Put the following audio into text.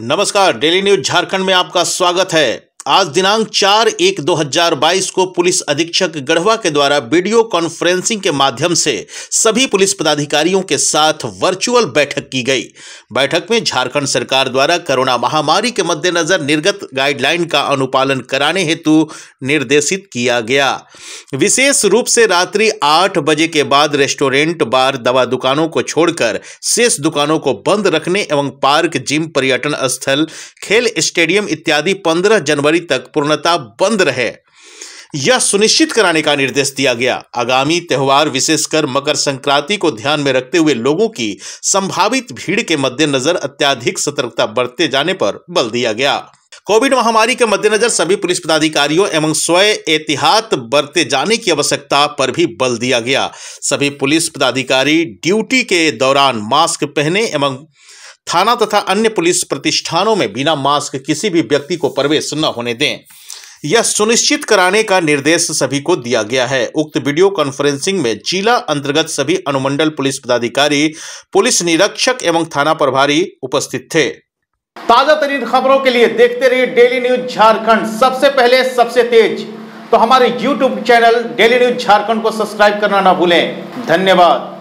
नमस्कार daily news Jharkhand में आपका स्वागत है आज दिनांक चार एक दो हजार बाईस को पुलिस अधीक्षक गढ़वा के द्वारा वीडियो कॉन्फ्रेंसिंग के माध्यम से सभी पुलिस पदाधिकारियों के साथ वर्चुअल बैठक की गई बैठक में झारखंड सरकार द्वारा कोरोना महामारी के मद्देनजर निर्गत गाइडलाइन का अनुपालन कराने हेतु निर्देशित किया गया विशेष रूप से रात्रि आठ बजे के बाद रेस्टोरेंट बार दवा दुकानों को छोड़कर शेष दुकानों को बंद रखने एवं पार्क जिम पर्यटन स्थल खेल स्टेडियम इत्यादि पंद्रह जनवरी तक पूर्णता बंद रहे यह सुनिश्चित कराने का निर्देश दिया गया आगामी त्यौहार विशेषकर मकर संक्रांति को ध्यान में रखते हुए लोगों की संभावित भीड़ के मद्देनजर अत्याधिक सतर्कता बरते जाने पर बल दिया गया कोविड महामारी के मद्देनजर सभी पुलिस पदाधिकारियों एवं स्वयं एहतियात बरते जाने की आवश्यकता पर भी बल दिया गया सभी पुलिस पदाधिकारी ड्यूटी के दौरान मास्क पहने एवं थाना तथा अन्य पुलिस प्रतिष्ठानों में बिना मास्क किसी भी व्यक्ति को प्रवेश न होने दें यह सुनिश्चित कराने का निर्देश सभी को दिया गया है उक्त वीडियो कॉन्फ्रेंसिंग में जिला अंतर्गत सभी अनुमंडल पुलिस पदाधिकारी पुलिस निरीक्षक एवं थाना प्रभारी उपस्थित थे ताजा तरीन खबरों के लिए देखते रहिए डेली न्यूज झारखंड सबसे पहले सबसे तेज तो हमारे YouTube channel daily news Jharkhand को सब्सक्राइब करना ना भूलें धन्यवाद